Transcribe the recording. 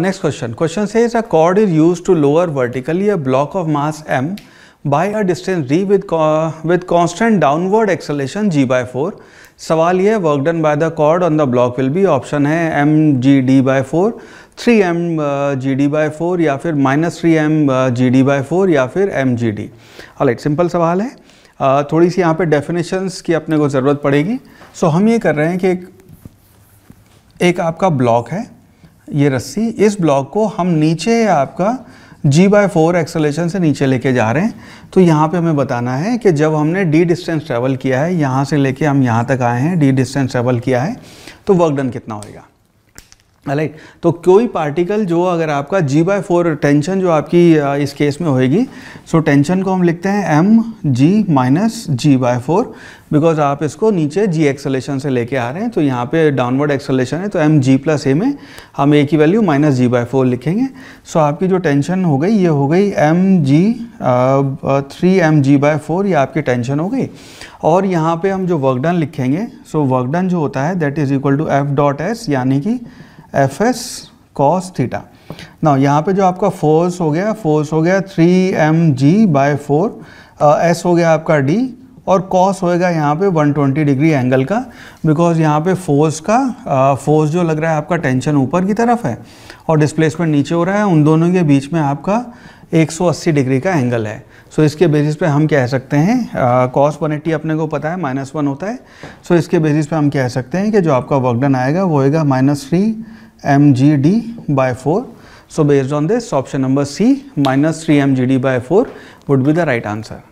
Next question question से is a cord is use to lower vertically a block of mass M by a distance D with with constant downward acceleration G by four सवाल ये work done by the cord on the block will be option है M G D by four three M G D by four या फिर minus three M G D by four या फिर M G D right simple सवाल है uh, थोड़ी सी यहाँ पे डेफिनेशंस की अपने को ज़रूरत पड़ेगी सो so, हम ये कर रहे हैं कि एक, एक आपका ब्लॉक है ये रस्सी इस ब्लॉक को हम नीचे आपका जी बाय फोर एक्सलेशन से नीचे लेके जा रहे हैं तो यहाँ पे हमें बताना है कि जब हमने डी डिस्टेंस ट्रेवल किया है यहाँ से लेके हम यहाँ तक आए हैं डी डिस्टेंस ट्रेवल किया है तो वर्क डन कितना होएगा राइट तो कोई पार्टिकल जो अगर आपका जी बाय फोर टेंशन जो आपकी इस केस में होएगी सो टेंशन को हम लिखते हैं M G minus G by four because आप इसको नीचे जी एक्सलेशन से लेके आ रहे हैं तो यहाँ पे डाउनवर्ड एक्सलेशन है तो एम जी प्लस ए में हम ए की value minus G by four लिखेंगे सो आपकी जो टेंशन हो गई ये हो गई M G three M G by four ये आपकी टेंशन हो गई और यहाँ पर हम जो वर्कडन लिखेंगे सो वर्कडन जो होता है that is equal to F dot S यानी कि एफ एस कॉस थीटा ना यहाँ पे जो आपका फोर्स हो गया फोर्स हो गया three M G by four S हो गया आपका डी और कॉस होएगा यहाँ पे 120 डिग्री एंगल का बिकॉज यहाँ पे फोर्स का फोर्स जो लग रहा है आपका टेंशन ऊपर की तरफ है और डिस्प्लेसमेंट नीचे हो रहा है उन दोनों के बीच में आपका 180 डिग्री का एंगल है सो so, इसके बेसिस पे हम कह सकते हैं कॉस uh, 180 अपने को पता है माइनस वन होता है सो so, इसके बेसिस पे हम कह सकते हैं कि जो आपका वर्कडन आएगा वो होएगा minus three mgd by 4. So based on this option number C minus 3 mgd by 4 would be the right answer.